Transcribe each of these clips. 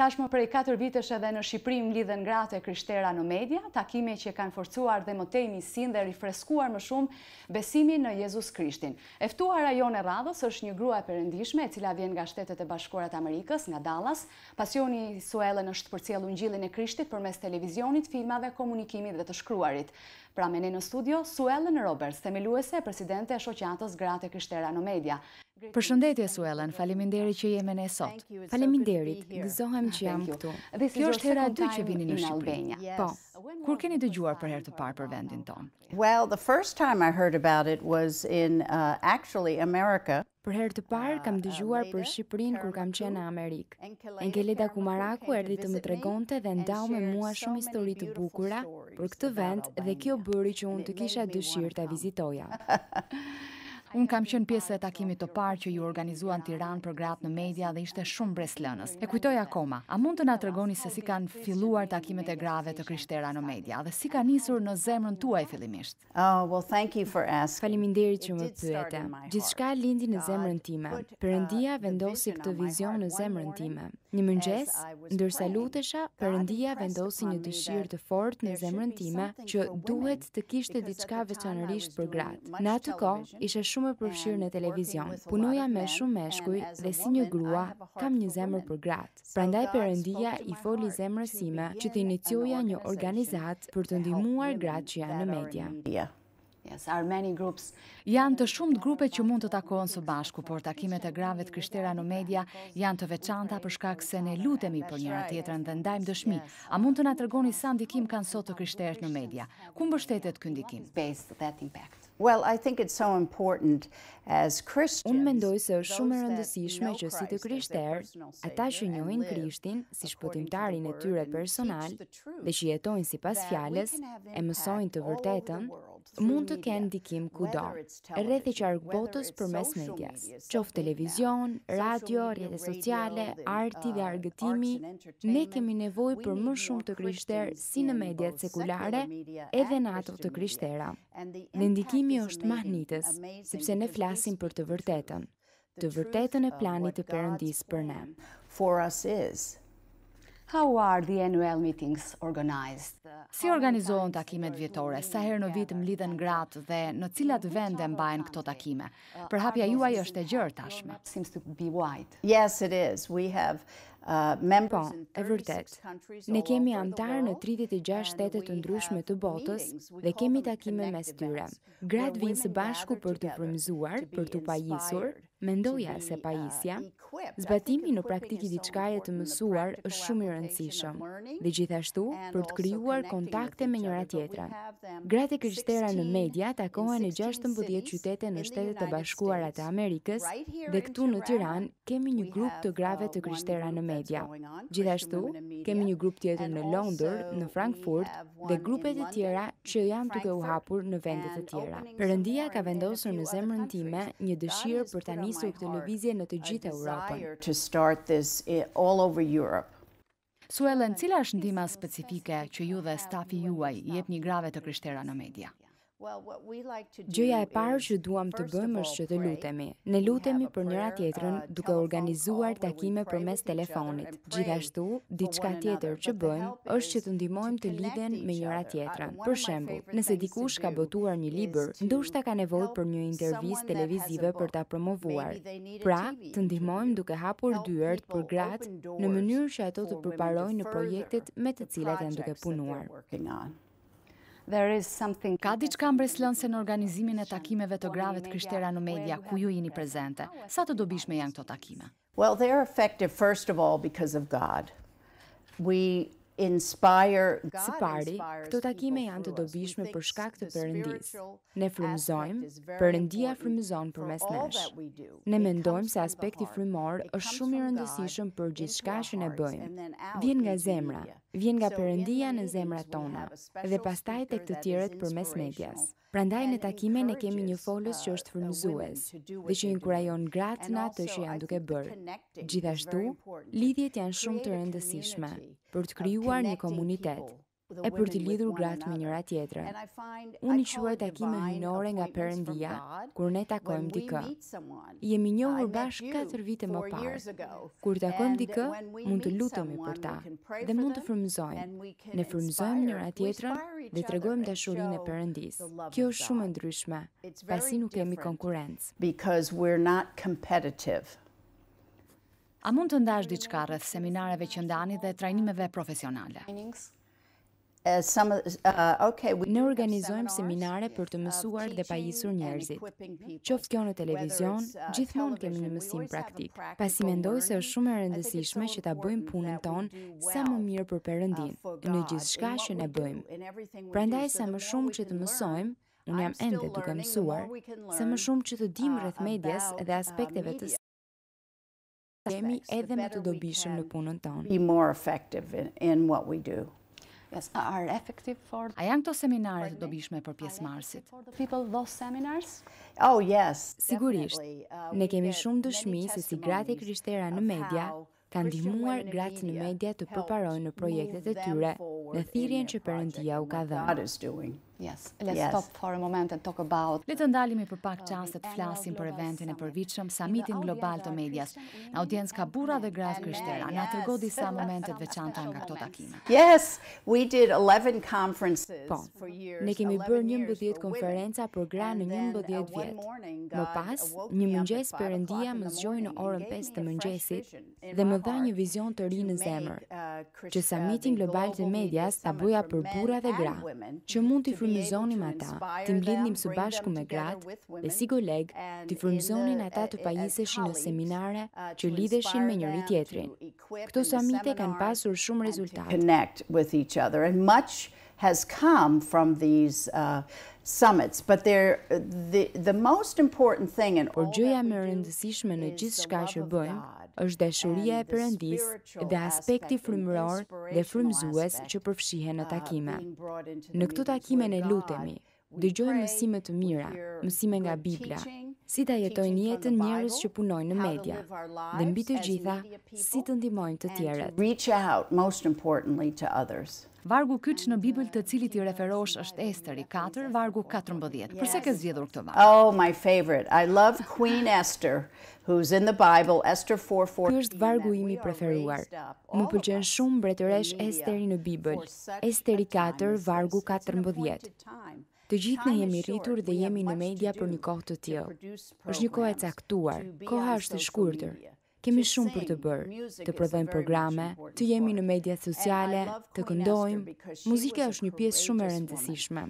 Tashmë prej 4 vitesh edhe në Shqiprim lidhen gratë e kryshtera në media, takime që kanë forcuar dhe i misin dhe rifreskuar më shumë besimin në Jezus Krishtin. Eftuar rajon e radhës është një grua e përëndishme e cila vjen nga shtetet e bashkurat Amerikës, nga Dallas. Pasioni Suelen është për cilë ungjilin e Krishtit për mes televizionit, filmave, komunikimit dhe të shkruarit. Pra me ne në studio, Suelen Roberts, themiluese e presidente e shoqatës gratë e kryshtera në media. Për shëndetje, Suelen, falimin që jemi në esot. Faleminderit, gëzohem që jam këtu. Kjo është hera dy që vini në Shqipëri. Po, kur keni të gjuar për herë të par për vendin ton? Well, the first time I heard about it was in uh, actually America. Për herë të parë, kam uh, uh, dëgjuar për Shqipërin kur kam qenë në Amerikë. Enkeleda Kumaraku erdi të më tregonte dhe ndau me mua shumë histori të bukura për këtë vend dhe kjo bëri që unë të kisha dëshirë të vizitoja. Unë kam qënë pjesë e takimit të parë që ju organizuan Tiran për gratë në media dhe ishte shumë breslënës. E kujtoj akoma, a mund të nga të rëgoni se si kanë filluar takimet e grave të kryshtera në media dhe si ka nisur në zemrën tuaj fillimisht? Ah, filimisht? Faliminderi që më pyete. Gjithë shka lindi në zemrën time. Përëndia uh, vendosi këtë vizion në zemrën time. Një mëngjes, ndërsa lutesha, përëndia vendosi një dëshirë të fort në zemrën time që duhet të kishtë diçka veçanërisht për gratë. Në atë ko, ishe shumë e përfshirë në televizion. Punoja me shumë meshkuj dhe si një grua kam një zemër për gratë. Prandaj Perëndia i foli zemrës sime që të inicioja një organizatë për të ndihmuar gratë që janë në media. Yes, are many groups. Janë të shumë të grupe që mund të takohen së bashku, por takimet e gravet krishtera në media janë të veçanta për shkak se ne lutemi për njëra tjetrën dhe ndajmë dëshmi. A mund të na tregoni sa ndikim kanë sot të krishterët në media? Ku mbështetet ky ndikim? Well, I think it's so important as Christians. Unë mendoj se është shumë e rëndësishme që si të krishterë, ata që njohin Krishtin si shpëtimtarin e tyre personal dhe që jetojnë sipas fjalës e mësojnë të vërtetën mund të kenë ndikim kudo, rreth e qark botës përmes medias, qoftë televizion, radio, rrjete sociale, arti uh, dhe argëtimi, ne kemi nevojë për më shumë të krishter si në mediat sekulare, edhe në ato të krishtera. Në ndikimi është mahnitës, sepse ne flasim për të vërtetën, të vërtetën e planit të përëndis për ne. For us is, How are the annual meetings organized? Si organizohen takimet vjetore? Sa herë në vit mlidhen gratë dhe në cilat vende mbahen këto takime? Uh, Përhapja juaj është e gjerë tashmë. Seems to be wide. Yes, it is. We have uh, Po, e vërtet, ne kemi antarë në 36 shtetet të ndryshme të botës dhe kemi takime mes tyre. Gratë vinë së bashku për të përmëzuar, për të pajisur, Mendoja se pajisja, uh, zbatimi në praktiki diçkaje të mësuar është shumë i rëndësishëm, dhe gjithashtu për të kryuar kontakte me njëra tjetra. Grate kryshtera në media takohen e 16 qytete në shtetet të bashkuarat e Amerikës, dhe këtu në Tiran kemi një grup të grave uh, të kryshtera në media. Gjithashtu, kemi një grup tjetër në Londër, në Frankfurt, dhe grupet e tjera që janë duke u hapur në vendet e tjera. Përëndia ka vendosur në zemrën time një dëshirë për tani nisur këtë lëvizje në të gjithë Europën. Suelen, cila është ndima specifike që ju dhe stafi juaj jep një grave të kryshtera në media? Gjëja e parë që duam të uh, bëjmë është që të lutemi. Ne lutemi për njëra tjetërën duke organizuar takime për mes telefonit. Gjithashtu, diçka tjetër që bëjmë është që të ndimojmë të lidhen me njëra uh, tjetërën. Për shembu, nëse dikush ka botuar një liber, ndushta ka nevoj për një intervjis televizive për pra, të promovuar. Pra, të ndimojmë duke hapur dyërt për gratë në mënyrë që ato të përparojnë në projektet me të cilat e në duke punuar. Ka diçka mbreslënëse në organizimin e takimeve të gravet kryshtera në media, ku ju jini prezente? Sa të dobishme janë këto takime? Well, they are effective, first of all, because of God. We Së pari, këto takime janë të dobishme për shkak të përëndis. Ne frumëzojmë, përëndia frumëzon për mes nesh. Ne mendojmë se aspekti frumor është shumë i rëndësishëm për gjithë shka që ne bëjmë. Vjen nga zemra, vjen nga përëndia në zemra tona, dhe pastajt e këtë tjeret për mes medjas. Prandaj në takime ne kemi një folës që është frumëzues dhe që inkurajon gratë në atë që janë duke bërë. Gjithashtu, lidhjet janë shumë të rëndësishme për të kryuar një komunitet e për të lidhur gratë me njëra tjetërën. Unë i shuaj takime hynore nga përëndia, kur ne takojmë dikë. Jemi njohur bashkë 4 vite më parë. Kur takojmë dikë, mund të lutëm i për ta, dhe mund të fërmëzojmë. Ne fërmëzojmë njëra tjetërën dhe të regojmë dashurin e përëndis. Kjo është shumë ndryshme, pasi nuk kemi konkurencë. Because we're not competitive. A mund të ndash diçka rreth seminareve që ndani dhe trajnimeve profesionale? Uh, uh, ne organizojmë seminare për të mësuar dhe pajisur njerëzit. Qoftë kjo në televizion, uh, gjithmonë kemi në mësim praktik, pasi mendoj se është shumë e rëndësishme që ta bëjmë punën tonë sa më mirë për përëndin, në gjithë shka që ne bëjmë. Pra sa më shumë që të mësojmë, unë jam ende të mësuar, sa më shumë që të dimë rreth medjes dhe aspekteve të kemi edhe me të dobishëm në punën tonë. A janë këto seminare të dobishme për pjesë marsit? Oh, Sigurisht, uh, ne kemi shumë dëshmi se si gratë e kryshtera në media, kanë dimuar gratë në media të përparojnë në projekte të tyre dhe thirjen që përëndia u ka dhe. Yes, let's stop for a moment and talk about. Le të ndalemi për pak çaste uh, të flasim për eventin e përvitshëm Samitin Global të Medias. Audienca ka burra dhe gra të krishterë. Na trego disa momente të veçanta nga këto takime. Yes, we did 11 conferences po, for years. Ne kemi bërë 11 konferenca për gra në 11 uh, vjet. Më pas, një mëngjes Perëndia më zgjoi në orën 5 të mëngjesit dhe më dha një vizion të rinë në zemër, uh, që Samitin Global të Medias ta bëja për burra dhe gra, që mund të furnizonim ata, të mblidnim së bashku me gratë dhe si kolegë, të furnizonin ata të pajiseshin në seminare që lidheshin me njëri tjetrin. Këto samite kanë pasur shumë rezultate. has come from these uh, summits but the the most important thing and gjëja më rëndësishme në gjithçka që bëjmë është dashuria e përëndis dhe aspekti frymëror dhe frymëzues që përfshihen në uh, takime. Në këtu takime në lutemi, dëgjojmë mësime të mira, mësime nga Bibla, si ta jetojnë jetën njerëz që punojnë në media dhe mbi të gjitha, si të ndihmojnë të tjerët. Reach out most importantly to others. Vargu kyç në Bibël të cilit i referosh është Esteri 4, vargu 14. Përse ke zgjedhur këtë varg? Oh, my favorite. I love Queen Esther, who's in the Bible, Esther 4:14. Ky është vargu im i preferuar. Më pëlqen shumë mbretëresh Estheri në Bibël, Esteri 4, vargu 14. Të gjithë ne jemi rritur dhe jemi në media për një kohë të tillë. Është një kohë e caktuar, koha është e shkurtër kemi shumë për të bërë, të prodhojmë programe, të jemi në media sociale, të këndojmë. Muzika është një pjesë shumë e rëndësishme.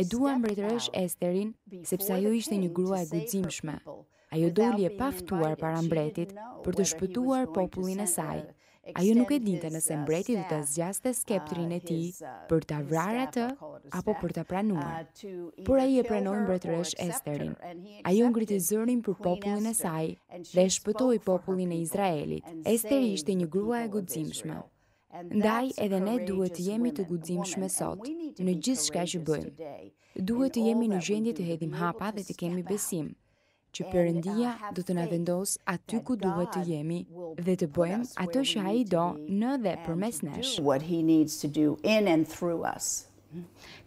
E duam mbretëresh Esterin sepse ajo ishte një grua e guximshme. Ajo doli e paftuar para mbretit për të shpëtuar popullin e saj ajo nuk e dinte nëse uh, mbreti dhe të zgjaste uh, skeptrin e ti uh, për të avrara atë apo për të pranuar. Por aji e pranoj mbretëresh Esterin. Ajo ngriti zërin për popullin e saj dhe shpëtoj popullin e Izraelit. Esteri ishte një grua e gudzimshme. Ndaj edhe ne duhet të jemi të gudzimshme sot në gjithë shka që bëjmë. Duhet të jemi në gjendje të hedhim hapa dhe të kemi besim që përëndia do të në vendos aty ku duhet të jemi dhe të bëjmë ato që a i do në dhe përmes nesh.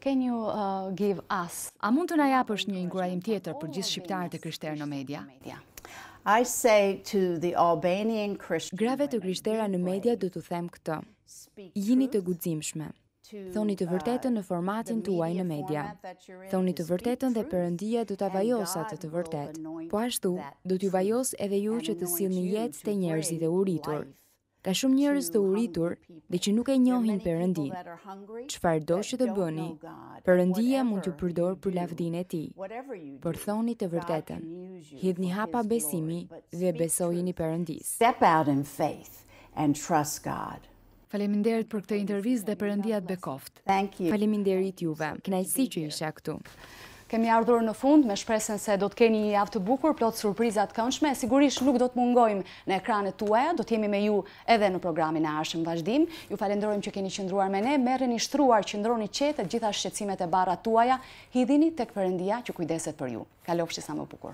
Can you uh, give us... A mund të në japësh një ingurajim tjetër për gjithë shqiptarët e kryshterë në media? I say to the Albanian Grave të kryshtera në media do të them këtë. Jini të gudzimshme. Jini të gudzimshme. Thoni të uh, vërtetën në formatin tuaj në media. Thoni të vërtetën dhe përëndia du të vajosat të të vërtet. Po ashtu, du t'ju vajos edhe ju që të silë një jetë të njerëzit e uritur. Ka shumë njerëz të uritur dhe që nuk e njohin përëndin. Qëfar do që të bëni, përëndia mund të përdor për lavdin e ti. Por thoni të vërtetën, hidh një hapa besimi dhe besojini përëndis. Step out in faith and trust God. Faleminderit për këtë intervistë dhe përëndia të bekoft. Faleminderit juve. si që jesha këtu. Kemi ardhur në fund me shpresën se do të keni një javë të bukur, plot surprizat këndshme. Sigurisht nuk do të mungojmë në ekranet tuaja, do të jemi me ju edhe në programin e arshëm vazhdim. Ju falenderojmë që keni qëndruar me ne, Merë një shtruar, qëndroni qetë gjitha shqecimet e barat tuaja, hidhini tek këpërëndia që kujdeset për ju. Kalofshë sa më bukur.